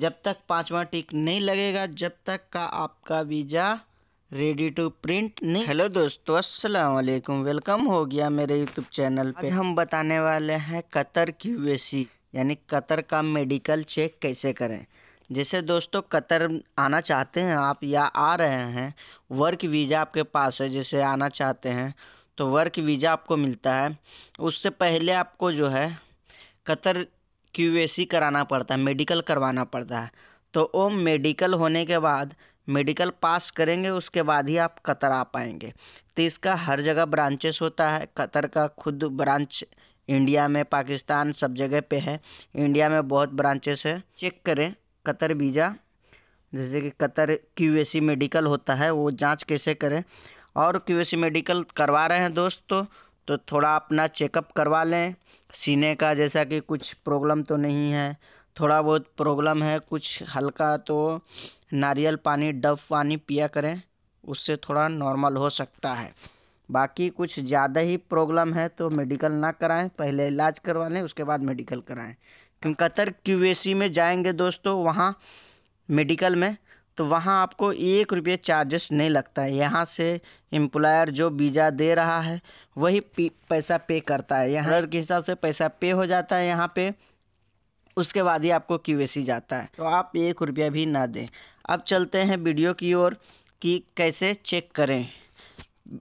जब तक पाँचवा टिक नहीं लगेगा जब तक का आपका वीज़ा रेडी टू प्रिंट नहीं हेलो दोस्तों अस्सलाम वालेकुम वेलकम हो गया मेरे यूट्यूब चैनल पे हम बताने वाले हैं कतर क्यूएसी यानी कतर का मेडिकल चेक कैसे करें जैसे दोस्तों कतर आना चाहते हैं आप या आ रहे हैं वर्क वीज़ा आपके पास है जैसे आना चाहते हैं तो वर्क वीज़ा आपको मिलता है उससे पहले आपको जो है कतर क्यूएसी कराना पड़ता है मेडिकल करवाना पड़ता है तो वो मेडिकल होने के बाद मेडिकल पास करेंगे उसके बाद ही आप कतर आ पाएंगे तो इसका हर जगह ब्रांचेस होता है कतर का खुद ब्रांच इंडिया में पाकिस्तान सब जगह पे है इंडिया में बहुत ब्रांचेस है चेक करें कतर वीज़ा जैसे कि कतर क्यूएसी मेडिकल होता है वो जांच कैसे करें और क्यूएसी मेडिकल करवा रहे हैं दोस्त तो तो थोड़ा अपना चेकअप करवा लें सीने का जैसा कि कुछ प्रॉब्लम तो नहीं है थोड़ा बहुत प्रॉब्लम है कुछ हल्का तो नारियल पानी डब पानी पिया करें उससे थोड़ा नॉर्मल हो सकता है बाकी कुछ ज़्यादा ही प्रॉब्लम है तो मेडिकल ना कराएं पहले इलाज करवा लें उसके बाद मेडिकल कराएं क्योंकि कतर क्यूएसी में जाएंगे दोस्तों वहाँ मेडिकल में तो वहाँ आपको एक रुपये चार्जेस नहीं लगता है यहाँ से एम्प्लॉयर जो वीज़ा दे रहा है वही पैसा पे करता है यहाँ के हिसाब से पैसा पे हो जाता है यहाँ पे उसके बाद ही आपको क्यू जाता है तो आप एक रुपया भी ना दें अब चलते हैं वीडियो की ओर कि कैसे चेक करें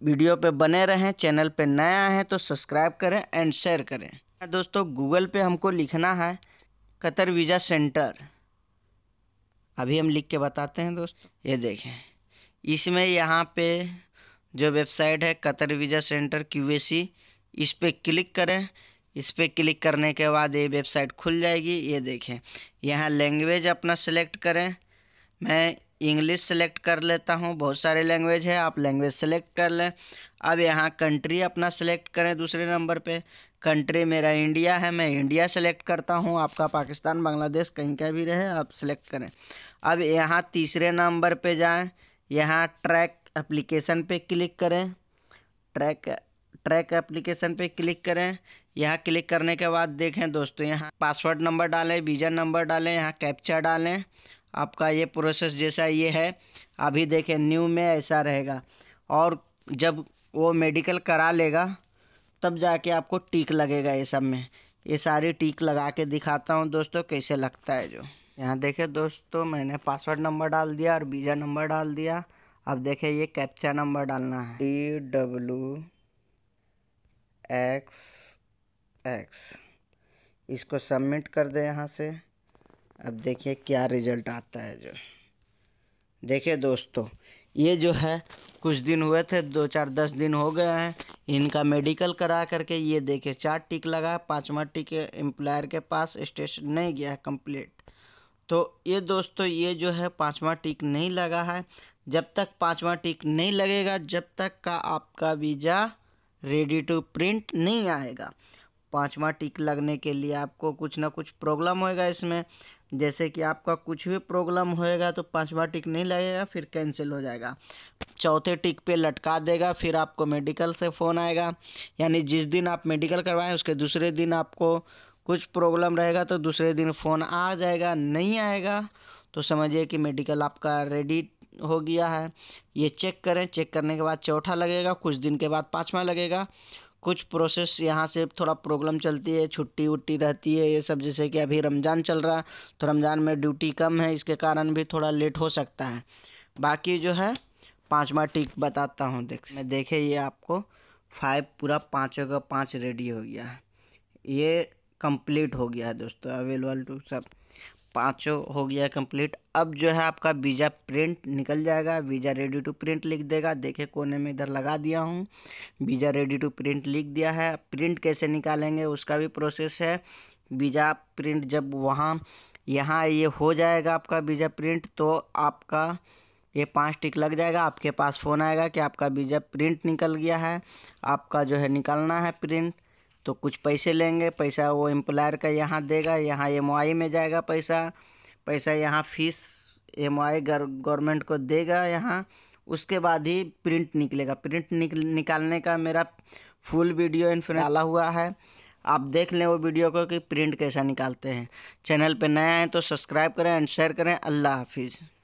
वीडियो पे बने रहें चैनल पे नया है तो सब्सक्राइब करें एंड शेयर करें दोस्तों गूगल पे हमको लिखना है कतर वीज़ा सेंटर अभी हम लिख के बताते हैं दोस्त ये देखें इसमें यहाँ पे जो वेबसाइट है कतर वीज़ा सेंटर क्यू इस पर क्लिक करें इस पर क्लिक करने के बाद ये वेबसाइट खुल जाएगी ये देखें यहाँ लैंग्वेज अपना सेलेक्ट करें मैं इंग्लिश सेलेक्ट कर लेता हूँ बहुत सारे लैंग्वेज है आप लैंग्वेज सेलेक्ट कर लें अब यहाँ कंट्री अपना सेलेक्ट करें दूसरे नंबर पे कंट्री मेरा इंडिया है मैं इंडिया सेलेक्ट करता हूँ आपका पाकिस्तान बांग्लादेश कहीं का भी रहे आप सेलेक्ट करें अब यहाँ तीसरे नंबर पे जाएं यहाँ ट्रैक एप्लीकेशन पे क्लिक करें ट्रैक ट्रैक एप्लीकेशन पे क्लिक करें यहाँ क्लिक करने के बाद देखें दोस्तों यहाँ पासवर्ड नंबर डालें वीज़ा नंबर डालें यहाँ कैप्चा डालें आपका ये प्रोसेस जैसा ये है अभी देखें न्यू में ऐसा रहेगा और जब वो मेडिकल करा लेगा तब जाके आपको टीक लगेगा ये सब में ये सारी टीक लगा के दिखाता हूँ दोस्तों कैसे लगता है जो यहाँ देखे दोस्तों मैंने पासवर्ड नंबर डाल दिया और वीज़ा नंबर डाल दिया अब देखे ये कैप्चा नंबर डालना है डी डब्लू एक्स एक्स इसको सबमिट कर दे यहाँ से अब देखिए क्या रिजल्ट आता है जो देखिए दोस्तों ये जो है कुछ दिन हुए थे दो चार दस दिन हो गए हैं इनका मेडिकल करा करके ये देखे चार टिक लगा पाँचवा टिक एम्प्लॉयर के पास स्टेशन नहीं गया है कम्प्लीट तो ये दोस्तों ये जो है पाँचवा टिक नहीं लगा है जब तक पाँचवा टिक नहीं लगेगा जब तक का आपका वीज़ा रेडी टू प्रिंट नहीं आएगा पाँचवा टिक लगने के लिए आपको कुछ ना कुछ प्रॉब्लम होएगा इसमें जैसे कि आपका कुछ भी प्रॉब्लम होएगा तो पाँचवा टिक नहीं लगेगा फिर कैंसिल हो जाएगा चौथे टिक पे लटका देगा फिर आपको मेडिकल से फ़ोन आएगा यानी जिस दिन आप मेडिकल करवाएं उसके दूसरे दिन आपको कुछ प्रॉब्लम रहेगा तो दूसरे दिन फ़ोन आ जाएगा नहीं आएगा तो समझिए कि मेडिकल आपका रेडी हो गया है ये चेक करें चेक करने के बाद चौथा लगेगा कुछ दिन के बाद पाँचवा लगेगा कुछ प्रोसेस यहाँ से थोड़ा प्रॉब्लम चलती है छुट्टी उट्टी रहती है ये सब जैसे कि अभी रमज़ान चल रहा तो रमज़ान में ड्यूटी कम है इसके कारण भी थोड़ा लेट हो सकता है बाकी जो है पाँचवा टिक बताता हूँ देख मैं देखे ये आपको फाइव पूरा पाँचों का पाँच रेडी हो गया है ये कंप्लीट हो गया है दोस्तों अवेलेबल टू सब पाँचों हो गया कंप्लीट अब जो है आपका वीज़ा प्रिंट निकल जाएगा वीज़ा रेडी टू प्रिंट लिख देगा देखे कोने में इधर लगा दिया हूँ वीज़ा रेडी टू प्रिंट लिख दिया है प्रिंट कैसे निकालेंगे उसका भी प्रोसेस है वीज़ा प्रिंट जब वहाँ यहाँ ये हो जाएगा आपका वीज़ा प्रिंट तो आपका ये पाँच टिक लग जाएगा आपके पास फ़ोन आएगा कि आपका वीज़ा प्रिंट निकल गया है आपका जो है निकालना है प्रिंट तो कुछ पैसे लेंगे पैसा वो एम्प्लायर का यहाँ देगा यहाँ एम में जाएगा पैसा पैसा यहाँ फीस एम आई गवर्नमेंट को देगा यहाँ उसके बाद ही प्रिंट निकलेगा प्रिंट निक, निकालने का मेरा फुल वीडियो इन्फ्रेंस डाला हुआ है आप देख लें वो वीडियो को कि प्रिंट कैसा निकालते हैं चैनल पर नया है तो सब्सक्राइब करें एंड शेयर करें अल्लाह हाफिज़